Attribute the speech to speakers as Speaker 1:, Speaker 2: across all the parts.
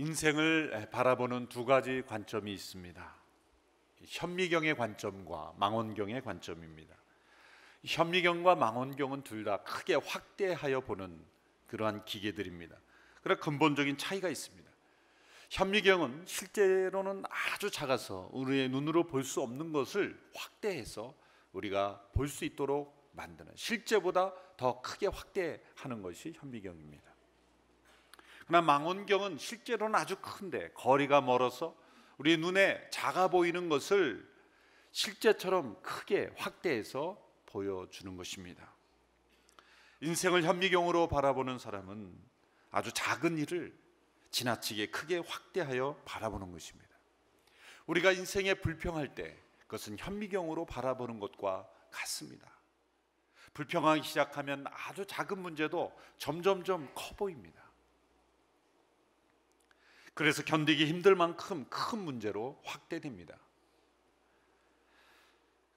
Speaker 1: 인생을 바라보는 두 가지 관점이 있습니다. 현미경의 관점과 망원경의 관점입니다. 현미경과 망원경은 둘 다 크게 확대하여 보는 그러한 기계들입니다. 그러나 근본적인 차이가 있습니다. 현미경은 실제로는 아주 작아서 우리의 눈으로 볼 수 없는 것을 확대해서 우리가 볼 수 있도록 만드는 실제보다 더 크게 확대하는 것이 현미경입니다. 그러나 망원경은 실제로는 아주 큰데 거리가 멀어서 우리 눈에 작아 보이는 것을 실제처럼 크게 확대해서 보여주는 것입니다. 인생을 현미경으로 바라보는 사람은 아주 작은 일을 지나치게 크게 확대하여 바라보는 것입니다. 우리가 인생에 불평할 때 그것은 현미경으로 바라보는 것과 같습니다. 불평하기 시작하면 아주 작은 문제도 점점점 커 보입니다. 그래서 견디기 힘들 만큼 큰 문제로 확대됩니다.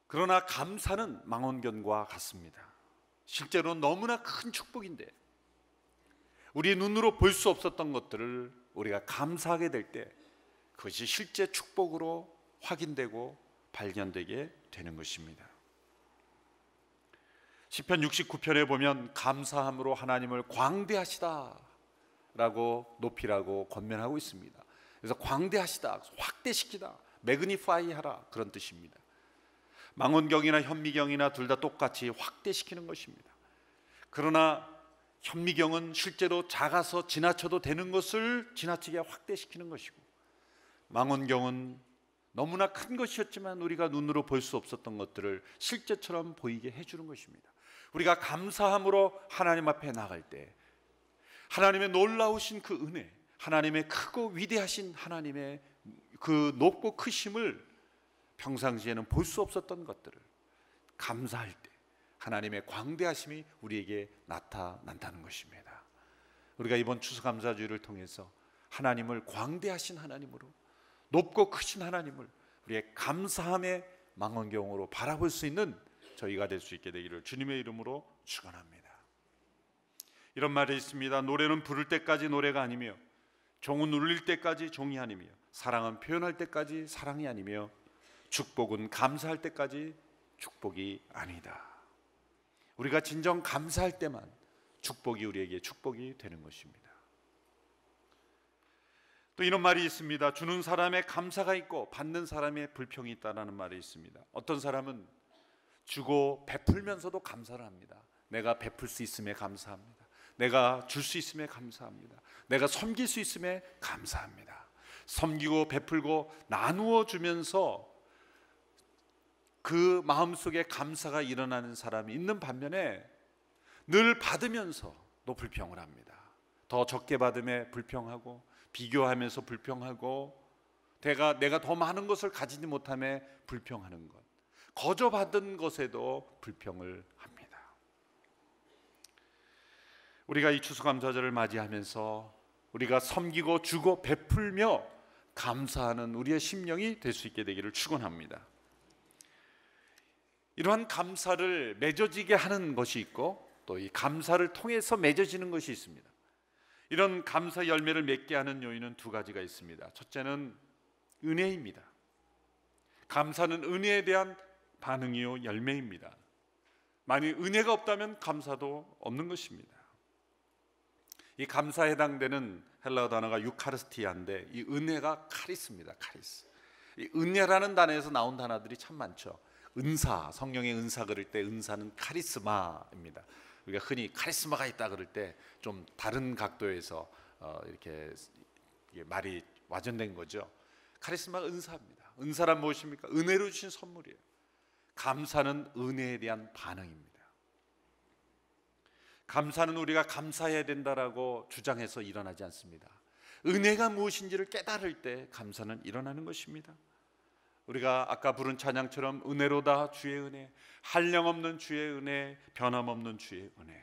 Speaker 1: 그러나 감사는 망원견과 같습니다. 실제로 너무나 큰 축복인데 우리 눈으로 볼 수 없었던 것들을 우리가 감사하게 될 때 그것이 실제 축복으로 확인되고 발견되게 되는 것입니다. 시편 69편에 보면 감사함으로 하나님을 광대하시다 라고 높이라고 권면하고 있습니다. 그래서 광대하시다, 확대시키다, 매그니파이 하라 그런 뜻입니다. 망원경이나 현미경이나 둘 다 똑같이 확대시키는 것입니다. 그러나 현미경은 실제로 작아서 지나쳐도 되는 것을 지나치게 확대시키는 것이고 망원경은 너무나 큰 것이었지만 우리가 눈으로 볼 수 없었던 것들을 실제처럼 보이게 해주는 것입니다. 우리가 감사함으로 하나님 앞에 나갈 때 하나님의 놀라우신 그 은혜, 하나님의 크고 위대하신 하나님의 그 높고 크심을 평상시에는 볼 수 없었던 것들을 감사할 때 하나님의 광대하심이 우리에게 나타난다는 것입니다. 우리가 이번 추수 감사주의를 통해서 하나님을 광대하신 하나님으로 높고 크신 하나님을 우리의 감사함의 망원경으로 바라볼 수 있는 저희가 될 수 있게 되기를 주님의 이름으로 축원합니다. 이런 말이 있습니다. 노래는 부를 때까지 노래가 아니며 종은 울릴 때까지 종이 아니며 사랑은 표현할 때까지 사랑이 아니며 축복은 감사할 때까지 축복이 아니다. 우리가 진정 감사할 때만 축복이 우리에게 축복이 되는 것입니다. 또 이런 말이 있습니다. 주는 사람의 감사가 있고 받는 사람의 불평이 있다라는 말이 있습니다. 어떤 사람은 주고 베풀면서도 감사를 합니다. 내가 베풀 수 있음에 감사합니다. 내가 줄 수 있음에 감사합니다. 내가 섬길 수 있음에 감사합니다. 섬기고 베풀고 나누어 주면서 그 마음속에 감사가 일어나는 사람이 있는 반면에 늘 받으면서 또 불평을 합니다. 더 적게 받음에 불평하고 비교하면서 불평하고 내가 내가 더 많은 것을 가지지 못함에 불평하는 것. 거저 받은 것에도 불평을 합니다. 우리가 이 추수감사절을 맞이하면서 우리가 섬기고 주고 베풀며 감사하는 우리의 심령이 될 수 있게 되기를 축원합니다. 이러한 감사를 맺어지게 하는 것이 있고 또 이 감사를 통해서 맺어지는 것이 있습니다. 이런 감사 열매를 맺게 하는 요인은 두 가지가 있습니다. 첫째는 은혜입니다. 감사는 은혜에 대한 반응이요 열매입니다. 만일 은혜가 없다면 감사도 없는 것입니다. 이 감사에 해당되는 헬라어 단어가 유카르스티아인데 이 은혜가 카리스입니다. 카리스. 이 은혜라는 단어에서 나온 단어들이 참 많죠. 은사, 성령의 은사 그럴 때 은사는 카리스마입니다. 우리가 흔히 카리스마가 있다 그럴 때 좀 다른 각도에서 어 이렇게 말이 와전된 거죠. 카리스마가 은사입니다. 은사란 무엇입니까? 은혜로 주신 선물이에요. 감사는 은혜에 대한 반응입니다. 감사는 우리가 감사해야 된다라고 주장해서 일어나지 않습니다. 은혜가 무엇인지를 깨달을 때 감사는 일어나는 것입니다. 우리가 아까 부른 찬양처럼 은혜로다 주의 은혜, 한량없는 주의 은혜, 변함없는 주의 은혜.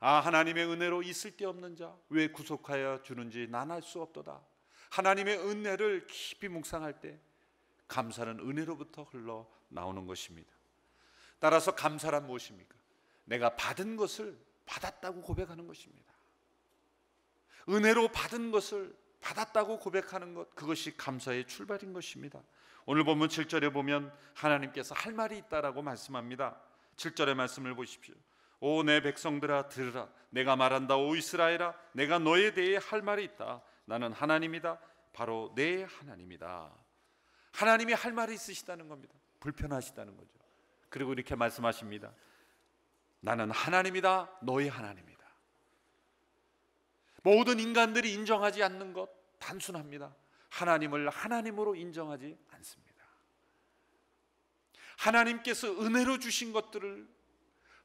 Speaker 1: 아 하나님의 은혜로 있을 데 없는 자 왜 구속하여 주는지 난알수 없도다. 하나님의 은혜를 깊이 묵상할 때 감사는 은혜로부터 흘러 나오는 것입니다. 따라서 감사란 무엇입니까? 내가 받은 것을 받았다고 고백하는 것입니다. 은혜로 받은 것을 받았다고 고백하는 것 그것이 감사의 출발인 것입니다. 오늘 보면 7절에 보면 하나님께서 할 말이 있다라고 말씀합니다. 7절의 말씀을 보십시오. 오 내 백성들아 들으라 내가 말한다 오 이스라엘아 내가 너에 대해 할 말이 있다 나는 하나님이다 바로 내 하나님이다. 하나님이 할 말이 있으시다는 겁니다. 불편하시다는 거죠. 그리고 이렇게 말씀하십니다. 나는 하나님이다. 너희 하나님이다. 모든 인간들이 인정하지 않는 것 단순합니다. 하나님을 하나님으로 인정하지 않습니다. 하나님께서 은혜로 주신 것들을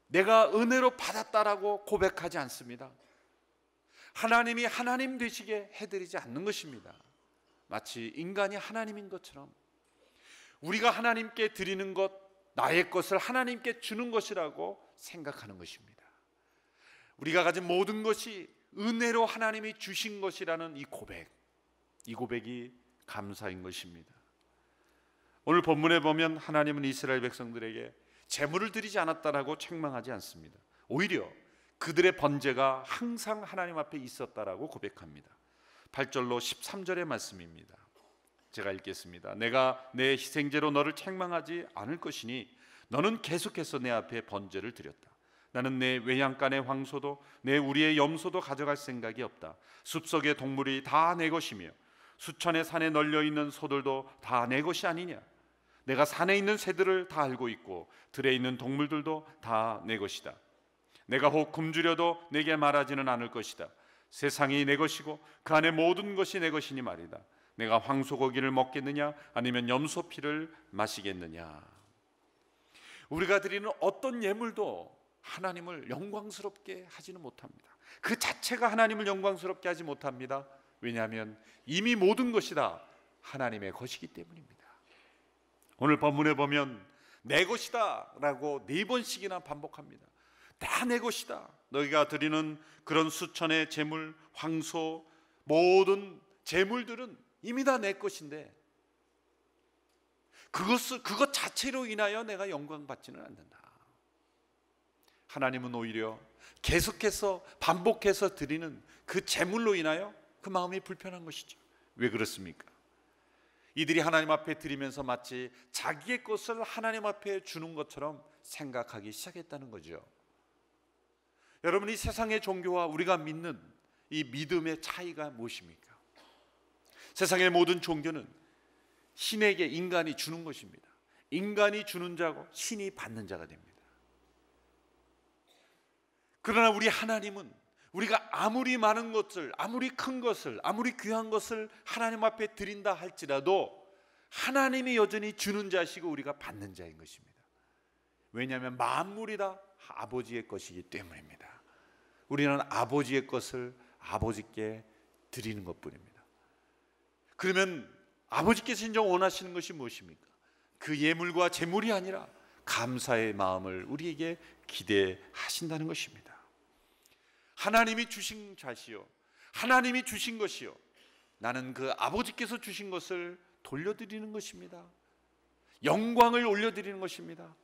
Speaker 1: 내가 은혜로 받았다라고 고백하지 않습니다. 하나님이 하나님 되시게 해드리지 않는 것입니다. 마치 인간이 하나님인 것처럼 우리가 하나님께 드리는 것, 나의 것을 하나님께 주는 것이라고 생각하는 것입니다. 우리가 가진 모든 것이 은혜로 하나님이 주신 것이라는 이 고백, 이 고백이 감사인 것입니다. 오늘 본문에 보면 하나님은 이스라엘 백성들에게 재물을 드리지 않았다라고 책망하지 않습니다. 오히려 그들의 번제가 항상 하나님 앞에 있었다라고 고백합니다. 8절로 13절의 말씀입니다. 제가 읽겠습니다. 내가 내 희생제로 너를 책망하지 않을 것이니 너는 계속해서 내 앞에 번제를 드렸다. 나는 내 외양간의 황소도 내 우리의 염소도 가져갈 생각이 없다. 숲속의 동물이 다 내 것이며 수천의 산에 널려 있는 소들도 다 내 것이 아니냐. 내가 산에 있는 새들을 다 알고 있고 들에 있는 동물들도 다 내 것이다. 내가 혹 굶주려도 내게 말하지는 않을 것이다. 세상이 내 것이고 그 안에 모든 것이 내 것이니 말이다. 내가 황소고기를 먹겠느냐 아니면 염소피를 마시겠느냐. 우리가 드리는 어떤 예물도 하나님을 영광스럽게 하지는 못합니다. 그 자체가 하나님을 영광스럽게 하지 못합니다. 왜냐하면 이미 모든 것이 다 하나님의 것이기 때문입니다. 오늘 본문에 보면 내 것이다라고 네 번씩이나 반복합니다. 다 내 것이다. 너희가 드리는 그런 수천의 재물, 황소, 모든 재물들은 이미 다 내 것인데 그것, 그것 자체로 인하여 내가 영광 받지는 않는다. 하나님은 오히려 계속해서 반복해서 드리는 그 재물로 인하여 그 마음이 불편한 것이죠. 왜 그렇습니까? 이들이 하나님 앞에 드리면서 마치 자기의 것을 하나님 앞에 주는 것처럼 생각하기 시작했다는 거죠. 여러분 이 세상의 종교와 우리가 믿는 이 믿음의 차이가 무엇입니까? 세상의 모든 종교는 신에게 인간이 주는 것입니다. 인간이 주는 자고 신이 받는 자가 됩니다. 그러나 우리 하나님은 우리가 아무리 많은 것을, 아무리 큰 것을, 아무리 귀한 것을 하나님 앞에 드린다 할지라도 하나님이 여전히 주는 자시고 우리가 받는 자인 것입니다. 왜냐하면 만물이 다 아버지의 것이기 때문입니다. 우리는 아버지의 것을 아버지께 드리는 것뿐입니다. 그러면 아버지께서 인정 원하시는 것이 무엇입니까? 그 예물과 재물이 아니라 감사의 마음을 우리에게 기대하신다는 것입니다. 하나님이 주신 자시요. 하나님이 주신 것이요. 나는 그 아버지께서 주신 것을 돌려드리는 것입니다. 영광을 올려드리는 것입니다.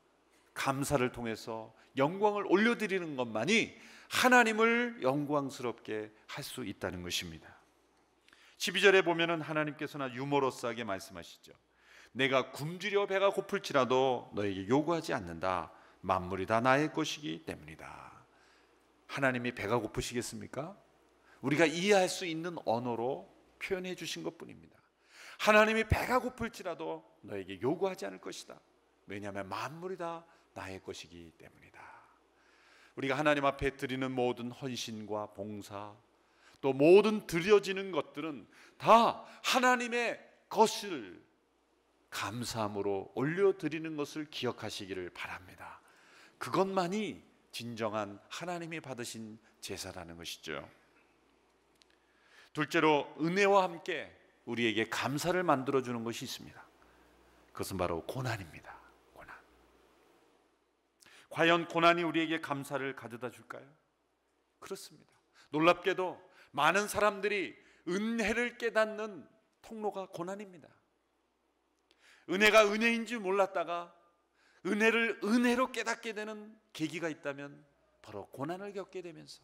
Speaker 1: 감사를 통해서 영광을 올려드리는 것만이 하나님을 영광스럽게 할 수 있다는 것입니다. 12절에 보면은 하나님께서나 유머러스하게 말씀하시죠. 내가 굶주려 배가 고플지라도 너에게 요구하지 않는다. 만물이 다 나의 것이기 때문이다. 하나님이 배가 고프시겠습니까? 우리가 이해할 수 있는 언어로 표현해 주신 것 뿐입니다. 하나님이 배가 고플지라도 너에게 요구하지 않을 것이다. 왜냐하면 만물이 다 나의 것이기 때문이다. 우리가 하나님 앞에 드리는 모든 헌신과 봉사, 또 모든 드려지는 것들은 다 하나님의 것을 감사함으로 올려드리는 것을 기억하시기를 바랍니다. 그것만이 진정한 하나님이 받으신 제사라는 것이죠. 둘째로 은혜와 함께 우리에게 감사를 만들어 주는 것이 있습니다. 그것은 바로 고난입니다. 고난. 과연 고난이 우리에게 감사를 가져다 줄까요? 그렇습니다. 놀랍게도 많은 사람들이 은혜를 깨닫는 통로가 고난입니다. 은혜가 은혜인 줄 몰랐다가 은혜를 은혜로 깨닫게 되는 계기가 있다면 바로 고난을 겪게 되면서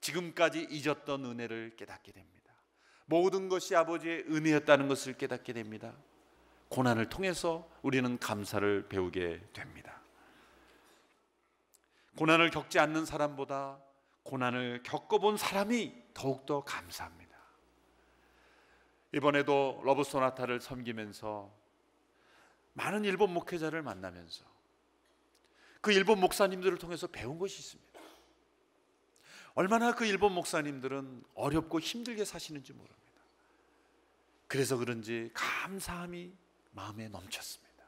Speaker 1: 지금까지 잊었던 은혜를 깨닫게 됩니다. 모든 것이 아버지의 은혜였다는 것을 깨닫게 됩니다. 고난을 통해서 우리는 감사를 배우게 됩니다. 고난을 겪지 않는 사람보다 고난을 겪어본 사람이 더욱더 감사합니다. 이번에도 러브 소나타를 섬기면서 많은 일본 목회자를 만나면서 그 일본 목사님들을 통해서 배운 것이 있습니다. 얼마나 그 일본 목사님들은 어렵고 힘들게 사시는지 모릅니다. 그래서 그런지 감사함이 마음에 넘쳤습니다.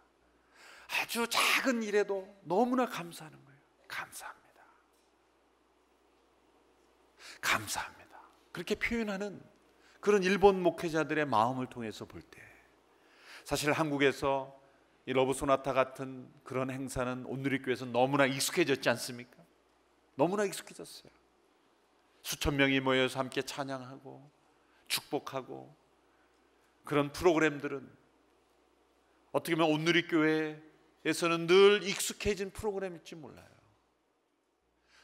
Speaker 1: 아주 작은 일에도 너무나 감사하는 거예요. 감사 감사합니다. 그렇게 표현하는 그런 일본 목회자들의 마음을 통해서 볼 때 사실 한국에서 이 러브 소나타 같은 그런 행사는 온누리교회에서 너무나 익숙해졌지 않습니까? 너무나 익숙해졌어요. 수천 명이 모여서 함께 찬양하고 축복하고 그런 프로그램들은 어떻게 보면 온누리교회에서는 늘 익숙해진 프로그램일지 몰라요.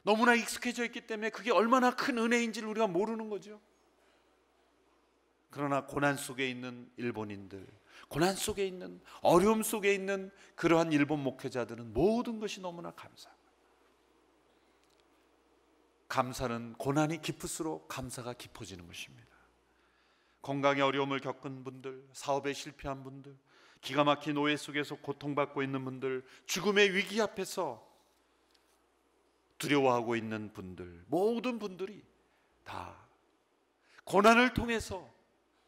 Speaker 1: 너무나 익숙해져 있기 때문에 그게 얼마나 큰 은혜인지를 우리가 모르는 거죠. 그러나 고난 속에 있는 일본인들, 고난 속에 있는 어려움 속에 있는 그러한 일본 목회자들은 모든 것이 너무나 감사합니다. 감사는 고난이 깊을수록 감사가 깊어지는 것입니다. 건강의 어려움을 겪은 분들, 사업에 실패한 분들, 기가 막힌 노예 속에서 고통받고 있는 분들, 죽음의 위기 앞에서 두려워하고 있는 분들, 모든 분들이 다 고난을 통해서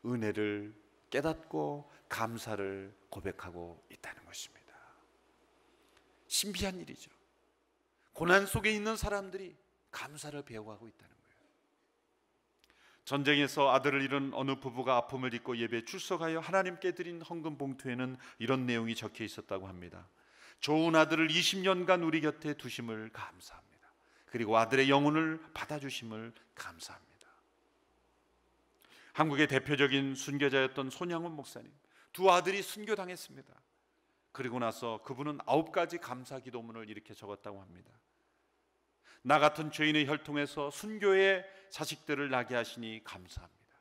Speaker 1: 은혜를 깨닫고 감사를 고백하고 있다는 것입니다. 신비한 일이죠. 고난 속에 있는 사람들이 감사를 배워가고 있다는 거예요. 전쟁에서 아들을 잃은 어느 부부가 아픔을 잊고 예배 출석하여 하나님께 드린 헌금 봉투에는 이런 내용이 적혀 있었다고 합니다. 좋은 아들을 20년간 우리 곁에 두심을 감사합니다. 그리고 아들의 영혼을 받아주심을 감사합니다. 한국의 대표적인 순교자였던 손양훈 목사님 두 아들이 순교당했습니다. 그리고 나서 그분은 아홉 가지 감사 기도문을 이렇게 적었다고 합니다. 나 같은 죄인의 혈통에서 순교의 자식들을 나게 하시니 감사합니다.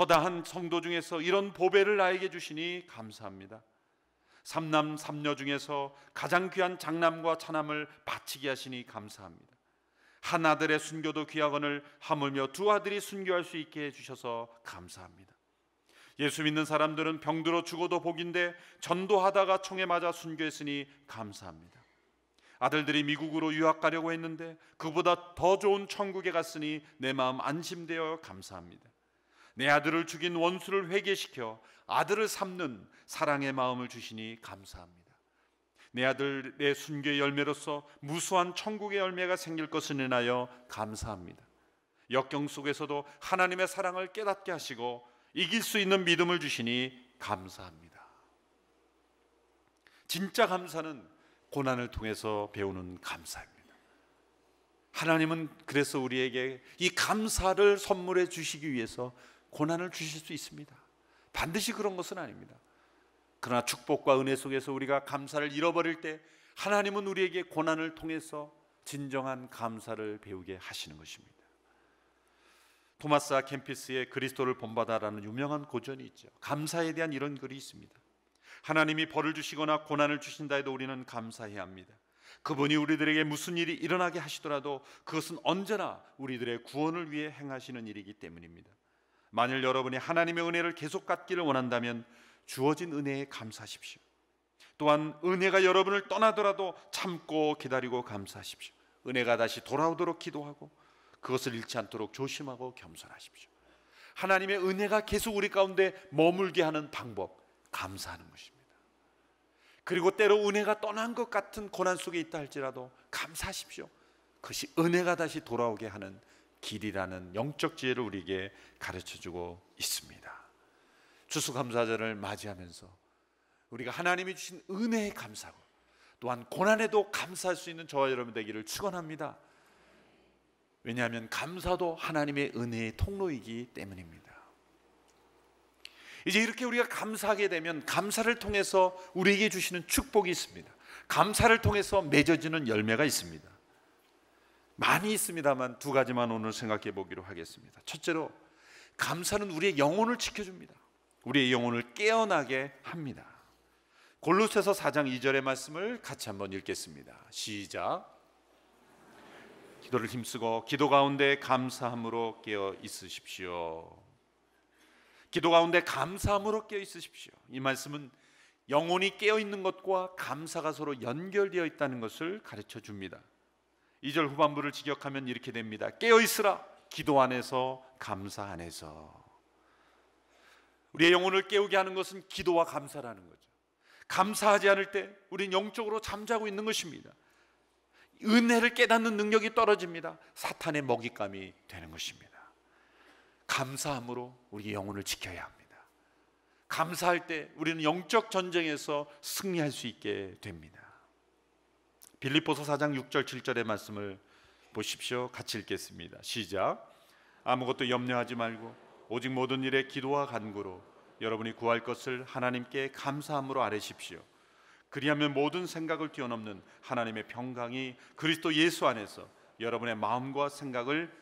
Speaker 1: 허다한 성도 중에서 이런 보배를 나에게 주시니 감사합니다. 삼남 삼녀 중에서 가장 귀한 장남과 차남을 바치게 하시니 감사합니다. 한 아들의 순교도 귀하건을 하물며 두 아들이 순교할 수 있게 해 주셔서 감사합니다. 예수 믿는 사람들은 병들어 죽어도 복인데 전도하다가 총에 맞아 순교했으니 감사합니다. 아들들이 미국으로 유학 가려고 했는데 그보다 더 좋은 천국에 갔으니 내 마음 안심되어 감사합니다. 내 아들을 죽인 원수를 회개시켜 아들을 삼는 사랑의 마음을 주시니 감사합니다. 내 아들 내순교 열매로서 무수한 천국의 열매가 생길 것을 인하여 감사합니다. 역경 속에서도 하나님의 사랑을 깨닫게 하시고 이길 수 있는 믿음을 주시니 감사합니다. 진짜 감사는 고난을 통해서 배우는 감사입니다. 하나님은 그래서 우리에게 이 감사를 선물해 주시기 위해서 고난을 주실 수 있습니다. 반드시 그런 것은 아닙니다. 그러나 축복과 은혜 속에서 우리가 감사를 잃어버릴 때 하나님은 우리에게 고난을 통해서 진정한 감사를 배우게 하시는 것입니다. 토마스 캠피스의 그리스도를 본받아라는 유명한 고전이 있죠. 감사에 대한 이런 글이 있습니다. 하나님이 벌을 주시거나 고난을 주신다 해도 우리는 감사해야 합니다. 그분이 우리들에게 무슨 일이 일어나게 하시더라도 그것은 언제나 우리들의 구원을 위해 행하시는 일이기 때문입니다. 만일 여러분이 하나님의 은혜를 계속 갖기를 원한다면 주어진 은혜에 감사하십시오. 또한 은혜가 여러분을 떠나더라도 참고 기다리고 감사하십시오. 은혜가 다시 돌아오도록 기도하고 그것을 잃지 않도록 조심하고 겸손하십시오. 하나님의 은혜가 계속 우리 가운데 머물게 하는 방법, 감사하는 것입니다. 그리고 때로 은혜가 떠난 것 같은 고난 속에 있다 할지라도 감사하십시오. 그것이 은혜가 다시 돌아오게 하는 길이라는 영적 지혜를 우리에게 가르쳐 주고 있습니다. 주수감사절을 맞이하면서 우리가 하나님이 주신 은혜에 감사하고 또한 고난에도 감사할 수 있는 저와 여러분 되기를 축원합니다. 왜냐하면 감사도 하나님의 은혜의 통로이기 때문입니다. 이제 이렇게 우리가 감사하게 되면 감사를 통해서 우리에게 주시는 축복이 있습니다. 감사를 통해서 맺어지는 열매가 있습니다. 많이 있습니다만 두 가지만 오늘 생각해 보기로 하겠습니다. 첫째로 감사는 우리의 영혼을 지켜줍니다. 우리의 영혼을 깨어나게 합니다. 골로새서 4장 2절의 말씀을 같이 한번 읽겠습니다. 시작. 기도를 힘쓰고 기도 가운데 감사함으로 깨어 있으십시오. 기도 가운데 감사함으로 깨어 있으십시오. 이 말씀은 영혼이 깨어 있는 것과 감사가 서로 연결되어 있다는 것을 가르쳐 줍니다. 2절 후반부를 직역하면 이렇게 됩니다. 깨어 있으라. 기도 안에서 감사 안에서 우리의 영혼을 깨우게 하는 것은 기도와 감사라는 거죠. 감사하지 않을 때 우리는 영적으로 잠자고 있는 것입니다. 은혜를 깨닫는 능력이 떨어집니다. 사탄의 먹잇감이 되는 것입니다. 감사함으로 우리 영혼을 지켜야 합니다. 감사할 때 우리는 영적 전쟁에서 승리할 수 있게 됩니다. 빌립보서 4장 6절 7절의 말씀을 보십시오. 같이 읽겠습니다. 시작. 아무것도 염려하지 말고 오직 모든 일에 기도와 간구로 여러분이 구할 것을 하나님께 감사함으로 아뢰십시오. 그리하면 모든 생각을 뛰어넘는 하나님의 평강이 그리스도 예수 안에서 여러분의 마음과 생각을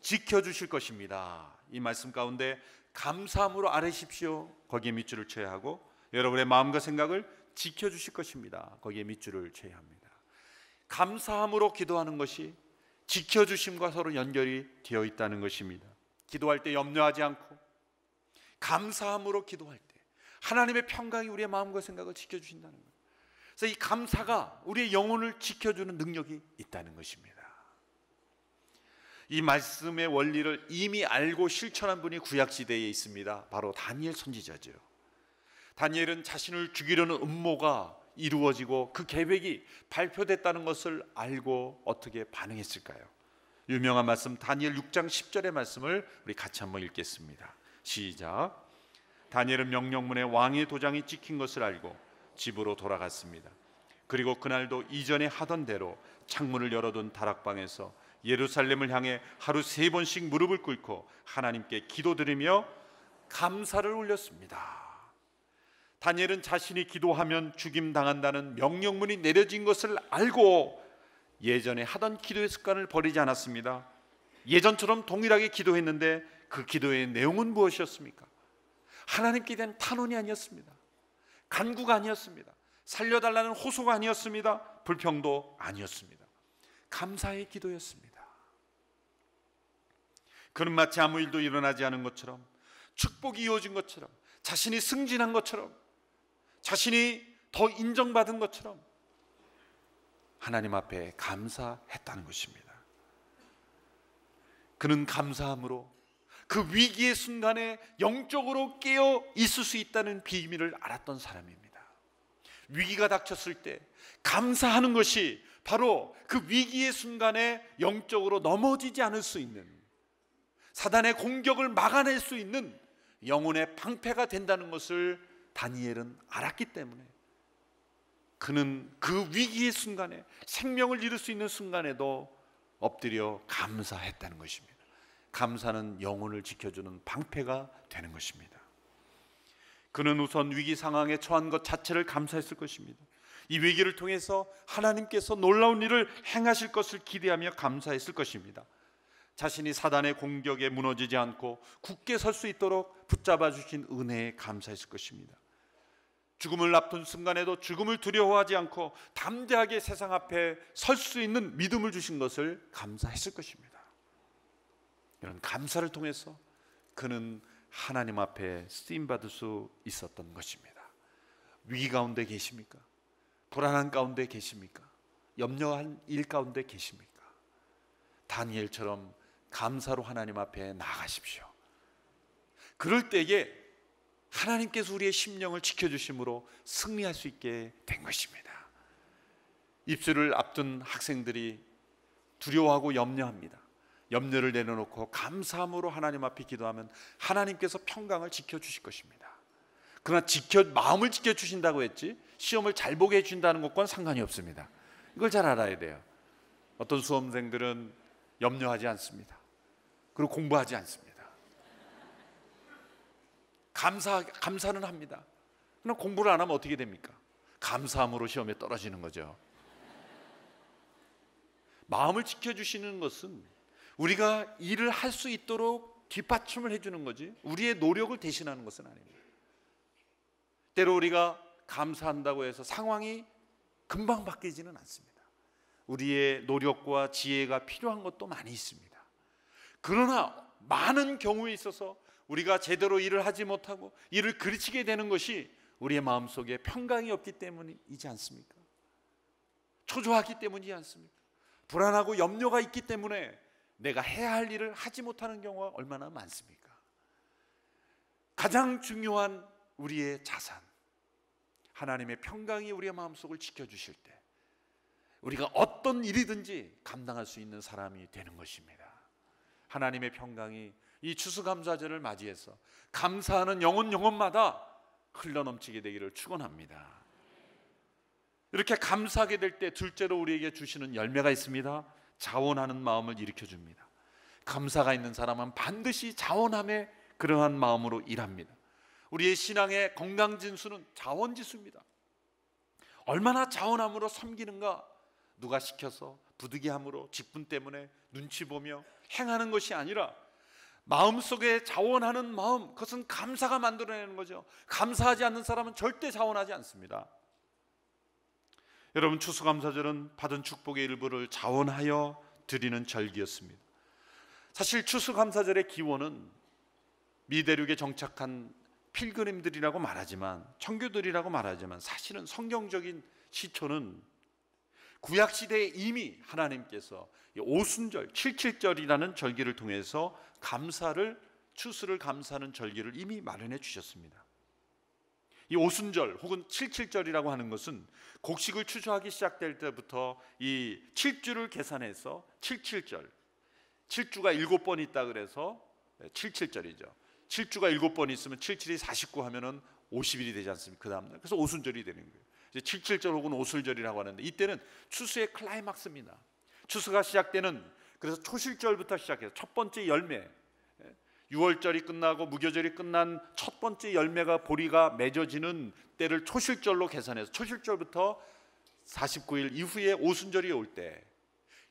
Speaker 1: 지켜 주실 것입니다. 이 말씀 가운데 감사함으로 아뢰십시오. 거기에 밑줄을 쳐야 하고 여러분의 마음과 생각을 지켜 주실 것입니다. 거기에 밑줄을 쳐야 합니다. 감사함으로 기도하는 것이 지켜주심과 서로 연결이 되어 있다는 것입니다. 기도할 때 염려하지 않고 감사함으로 기도할 때 하나님의 평강이 우리의 마음과 생각을 지켜주신다는 거 그래서 이 감사가 우리의 영혼을 지켜주는 능력이 있다는 것입니다. 이 말씀의 원리를 이미 알고 실천한 분이 구약 시대에 있습니다. 바로 다니엘 선지자죠. 다니엘은 자신을 죽이려는 음모가 이루어지고 그 계획이 발표됐다는 것을 알고 어떻게 반응했을까요? 유명한 말씀 다니엘 6장 10절의 말씀을 우리 같이 한번 읽겠습니다. 시작. 다니엘은 명령문에 왕의 도장이 찍힌 것을 알고 집으로 돌아갔습니다. 그리고 그날도 이전에 하던 대로 창문을 열어둔 다락방에서 예루살렘을 향해 하루 세 번씩 무릎을 꿇고 하나님께 기도드리며 감사를 올렸습니다. 다니엘은 자신이 기도하면 죽임 당한다는 명령문이 내려진 것을 알고 예전에 하던 기도의 습관을 버리지 않았습니다. 예전처럼 동일하게 기도했는데 그 기도의 내용은 무엇이었습니까? 하나님께 대한 탄원이 아니었습니다. 간구가 아니었습니다. 살려달라는 호소가 아니었습니다. 불평도 아니었습니다. 감사의 기도였습니다. 그는 마치 아무 일도 일어나지 않은 것처럼 축복이 이어진 것처럼 자신이 승진한 것처럼 자신이 더 인정받은 것처럼 하나님 앞에 감사했다는 것입니다. 그는 감사함으로 그 위기의 순간에 영적으로 깨어 있을 수 있다는 비밀을 알았던 사람입니다. 위기가 닥쳤을 때 감사하는 것이 바로 그 위기의 순간에 영적으로 넘어지지 않을 수 있는 사단의 공격을 막아낼 수 있는 영혼의 방패가 된다는 것을 다니엘은 알았기 때문에 그는 그 위기의 순간에 생명을 잃을 수 있는 순간에도 엎드려 감사했다는 것입니다. 감사는 영혼을 지켜주는 방패가 되는 것입니다. 그는 우선 위기 상황에 처한 것 자체를 감사했을 것입니다. 이 위기를 통해서 하나님께서 놀라운 일을 행하실 것을 기대하며 감사했을 것입니다. 자신이 사단의 공격에 무너지지 않고 굳게 설 수 있도록 붙잡아 주신 은혜에 감사했을 것입니다. 죽음을 앞둔 순간에도 죽음을 두려워하지 않고 담대하게 세상 앞에 설 수 있는 믿음을 주신 것을 감사했을 것입니다. 이런 감사를 통해서 그는 하나님 앞에 쓰임 받을 수 있었던 것입니다. 위기 가운데 계십니까? 불안한 가운데 계십니까? 염려한 일 가운데 계십니까? 다니엘처럼 감사로 하나님 앞에 나가십시오. 그럴 때에 하나님께서 우리의 심령을 지켜주심으로 승리할 수 있게 된 것입니다. 입술을 앞둔 학생들이 두려워하고 염려합니다. 염려를 내려놓고 감사함으로 하나님 앞에 기도하면 하나님께서 평강을 지켜주실 것입니다. 그러나 지켜 마음을 지켜주신다고 했지 시험을 잘 보게 해준다는 것과는 상관이 없습니다. 이걸 잘 알아야 돼요. 어떤 수험생들은 염려하지 않습니다. 그리고 공부하지 않습니다. 감사 감사는 합니다. 그럼 공부를 안 하면 어떻게 됩니까? 감사함으로 시험에 떨어지는 거죠. 마음을 지켜주시는 것은 우리가 일을 할 수 있도록 뒷받침을 해주는 거지 우리의 노력을 대신하는 것은 아닙니다. 때로 우리가 감사한다고 해서 상황이 금방 바뀌지는 않습니다. 우리의 노력과 지혜가 필요한 것도 많이 있습니다. 그러나 많은 경우에 있어서 우리가 제대로 일을 하지 못하고 일을 그르치게 되는 것이 우리의 마음속에 평강이 없기 때문이지 않습니까? 초조하기 때문이지 않습니까? 불안하고 염려가 있기 때문에 내가 해야 할 일을 하지 못하는 경우가 얼마나 많습니까? 가장 중요한 우리의 자산 하나님의 평강이 우리의 마음속을 지켜주실 때 우리가 어떤 일이든지 감당할 수 있는 사람이 되는 것입니다. 하나님의 평강이 이 추수감사절을 맞이해서 감사하는 영혼 영혼마다 흘러넘치게 되기를 축원합니다. 이렇게 감사하게 될 때 둘째로 우리에게 주시는 열매가 있습니다. 자원하는 마음을 일으켜 줍니다. 감사가 있는 사람은 반드시 자원함에 그러한 마음으로 일합니다. 우리의 신앙의 건강 진수는 자원 지수입니다. 얼마나 자원함으로 섬기는가? 누가 시켜서 부득이함으로 직분 때문에 눈치 보며 행하는 것이 아니라 마음속에 자원하는 마음 그것은 감사가 만들어내는 거죠. 감사하지 않는 사람은 절대 자원하지 않습니다. 여러분 추수감사절은 받은 축복의 일부를 자원하여 드리는 절기였습니다. 사실 추수감사절의 기원은 미대륙에 정착한 필그림들이라고 말하지만 청교들이라고 말하지만 사실은 성경적인 시초는 구약 시대에 이미 하나님께서 오순절, 칠칠절이라는 절기를 통해서 감사를 추수를 감사하는 절기를 이미 마련해 주셨습니다. 이 오순절 혹은 칠칠절이라고 하는 것은 곡식을 추수하기 시작될 때부터 이 7주를 계산해서 칠칠절 7주가 7번 있다 그래서 77절이죠. 7주가 7번 있으면 77이 49 하면은 50일이 되지 않습니까? 그 다음 날. 그래서 오순절이 되는 거예요. 이제 77절 혹은 오술절이라고 하는데 이때는 추수의 클라이막스입니다. 추수가 시작되는 그래서 초실절부터 시작해서 첫 번째 열매 6월절이 예? 끝나고 무교절이 끝난 첫 번째 열매가 보리가 맺어지는 때를 초실절로 계산해서 초실절부터 49일 이후에 오순절이 올 때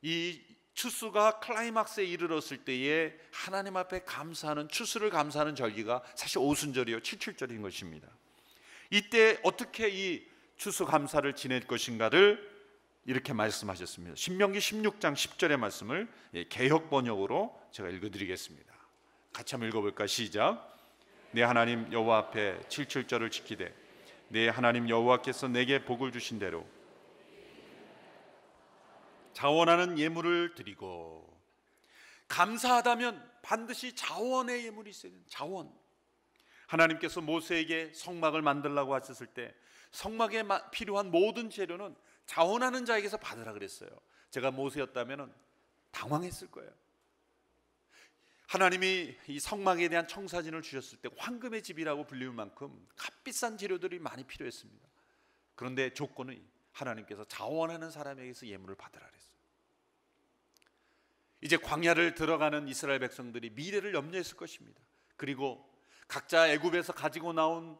Speaker 1: 이 추수가 클라이막스에 이르렀을 때에 하나님 앞에 감사하는 추수를 감사하는 절기가 사실 오순절이요 77절인 것입니다. 이때 어떻게 이 추수감사를 지낼 것인가를 이렇게 말씀하셨습니다. 신명기 16장 10절의 말씀을 예, 개혁 번역으로 제가 읽어드리겠습니다. 같이 한번 읽어볼까 시작. 내 하나님 여호와 앞에 77절을 지키되 내 하나님 여호와께서 내게 복을 주신 대로 자원하는 예물을 드리고 감사하다면 반드시 자원의 예물이 있어야 돼 자원. 하나님께서 모세에게 성막을 만들라고 하셨을 때 성막에 필요한 모든 재료는 자원하는 자에게서 받으라 그랬어요. 제가 모세였다면 당황했을 거예요. 하나님이 이 성막에 대한 청사진을 주셨을 때 황금의 집이라고 불릴 리 만큼 값비싼 재료들이 많이 필요했습니다. 그런데 조건은 하나님께서 자원하는 사람에게서 예물을 받으라 그랬어요. 이제 광야를 들어가는 이스라엘 백성들이 미래를 염려했을 것입니다. 그리고 각자 애굽에서 가지고 나온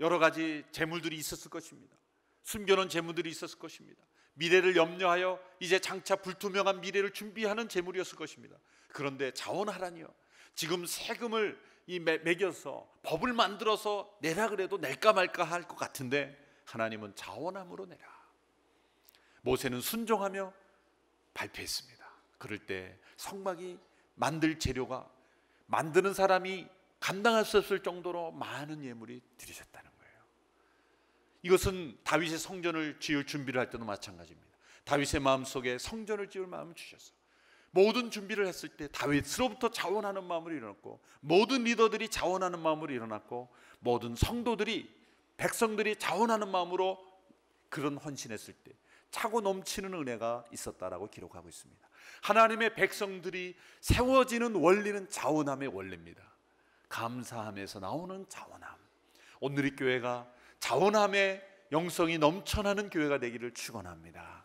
Speaker 1: 여러 가지 재물들이 있었을 것입니다. 숨겨놓은 재물들이 있었을 것입니다. 미래를 염려하여 이제 장차 불투명한 미래를 준비하는 재물이었을 것입니다. 그런데 자원하라니요. 지금 세금을 이 매겨서 법을 만들어서 내라 그래도 낼까 말까 할 것 같은데 하나님은 자원함으로 내라. 모세는 순종하며 발표했습니다. 그럴 때 성막이 만들 재료가 만드는 사람이 감당할 수 없을 정도로 많은 예물이 들이셨다는 이것은 다윗의 성전을 지을 준비를 할 때도 마찬가지입니다. 다윗의 마음속에 성전을 지을 마음을 주셨어. 모든 준비를 했을 때 다윗으로부터 자원하는 마음으로 일어났고 모든 리더들이 자원하는 마음으로 일어났고 모든 성도들이 백성들이 자원하는 마음으로 그런 헌신했을 때 차고 넘치는 은혜가 있었다라고 기록하고 있습니다. 하나님의 백성들이 세워지는 원리는 자원함의 원리입니다. 감사함에서 나오는 자원함. 오늘의 교회가 자원함에 영성이 넘쳐나는 교회가 되기를 축원합니다.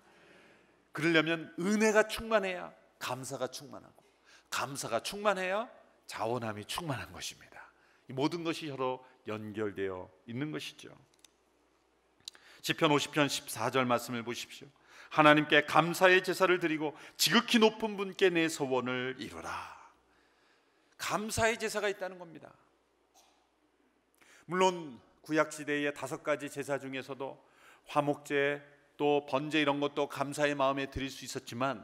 Speaker 1: 그러려면 은혜가 충만해야 감사가 충만하고 감사가 충만해야 자원함이 충만한 것입니다. 모든 것이 서로 연결되어 있는 것이죠. 시편 50편 14절 말씀을 보십시오. 하나님께 감사의 제사를 드리고 지극히 높은 분께 내 소원을 이루라. 감사의 제사가 있다는 겁니다. 물론 구약 시대의 다섯 가지 제사 중에서도 화목제 또 번제 이런 것도 감사의 마음에 드릴 수 있었지만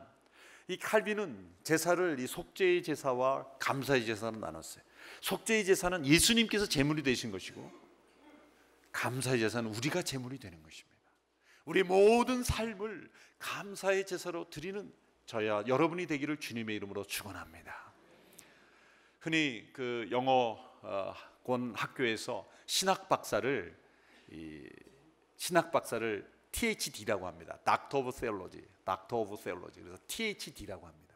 Speaker 1: 이 칼빈은 제사를 이 속죄의 제사와 감사의 제사로 나눴어요. 속죄의 제사는 예수님께서 제물이 되신 것이고 감사의 제사는 우리가 제물이 되는 것입니다. 우리 모든 삶을 감사의 제사로 드리는 저야 여러분이 되기를 주님의 이름으로 축원합니다. 흔히 그 영어권 어, 학교에서 신학 박사를 신학 박사를 THD라고 합니다. 닥터 오브 세올로지, 닥터 오브 세올로지. 그래서 THD라고 합니다.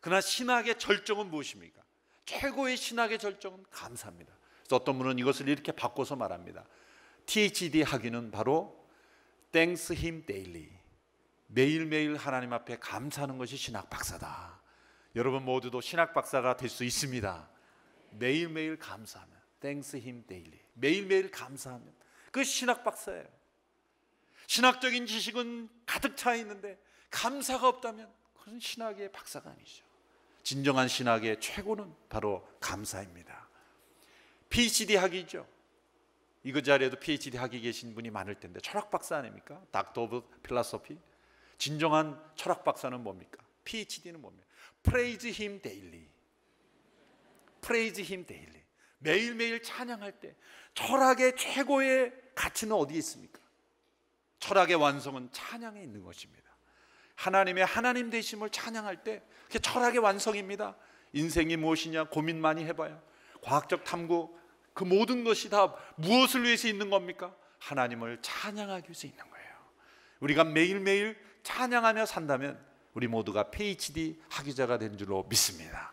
Speaker 1: 그러나 신학의 절정은 무엇입니까? 최고의 신학의 절정은 감사입니다. 그래서 어떤 분은 이것을 이렇게 바꿔서 말합니다. THD 학위는 바로 Thanks Him Daily. 매일매일 하나님 앞에 감사하는 것이 신학 박사다. 여러분 모두도 신학 박사가 될 수 있습니다. 매일매일 감사하면 Thanks Him Daily. 매일매일 감사하면 그 신학 박사예요. 신학적인 지식은 가득 차 있는데 감사가 없다면 그것 신학의 박사가 아니죠. 진정한 신학의 최고는 바로 감사입니다. PhD 학위죠. 이거 그 자리에도 PhD 학위 계신 분이 많을 텐데 철학 박사 아닙니까? 닥터 오브 필라소피. 진정한 철학 박사는 뭡니까? PhD는 뭡니까? Praise him daily. Praise him daily. 매일매일 찬양할 때 철학의 최고의 가치는 어디에 있습니까? 철학의 완성은 찬양에 있는 것입니다. 하나님의 하나님 되심을 찬양할 때 그게 철학의 완성입니다. 인생이 무엇이냐 고민 많이 해봐요. 과학적 탐구 그 모든 것이 다 무엇을 위해서 있는 겁니까? 하나님을 찬양하기 위해서 있는 거예요. 우리가 매일매일 찬양하며 산다면 우리 모두가 PhD 학위자가 된 줄로 믿습니다.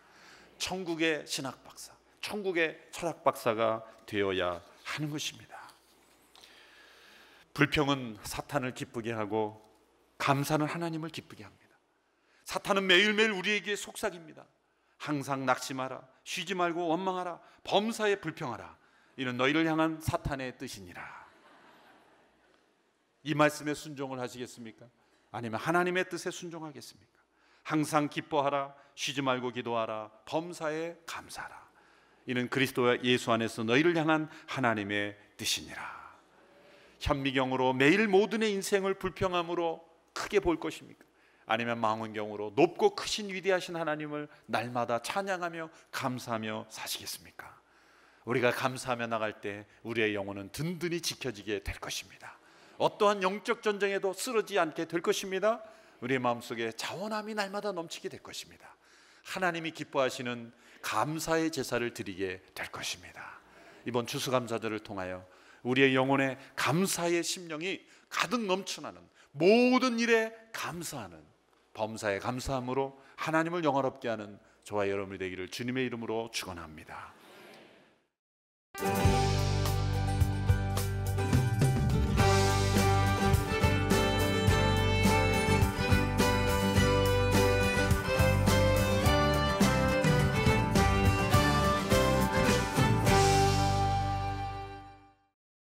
Speaker 1: 천국의 신학 박사, 천국의 철학 박사가 되어야 하는 것입니다. 불평은 사탄을 기쁘게 하고 감사는 하나님을 기쁘게 합니다. 사탄은 매일매일 우리에게 속삭입니다. 항상 낙심하라, 쉬지 말고 원망하라, 범사에 불평하라. 이는 너희를 향한 사탄의 뜻이니라. 이 말씀에 순종을 하시겠습니까? 아니면 하나님의 뜻에 순종하겠습니까? 항상 기뻐하라, 쉬지 말고 기도하라, 범사에 감사하라. 이는 그리스도와 예수 안에서 너희를 향한 하나님의 뜻이니라. 현미경으로 매일 모든 인생을 불평함으로 크게 볼 것입니까? 아니면 망원경으로 높고 크신 위대하신 하나님을 날마다 찬양하며 감사하며 사시겠습니까? 우리가 감사하며 나갈 때 우리의 영혼은 든든히 지켜지게 될 것입니다. 어떠한 영적 전쟁에도 쓰러지 않게 될 것입니다. 우리의 마음속에 자원함이 날마다 넘치게 될 것입니다. 하나님이 기뻐하시는 감사의 제사를 드리게 될 것입니다. 이번 추수감사절을 통하여 우리의 영혼에 감사의 심령이 가득 넘쳐나는 모든 일에 감사하는 범사의 감사함으로 하나님을 영화롭게 하는 저와 여러분이 되기를 주님의 이름으로 축원합니다.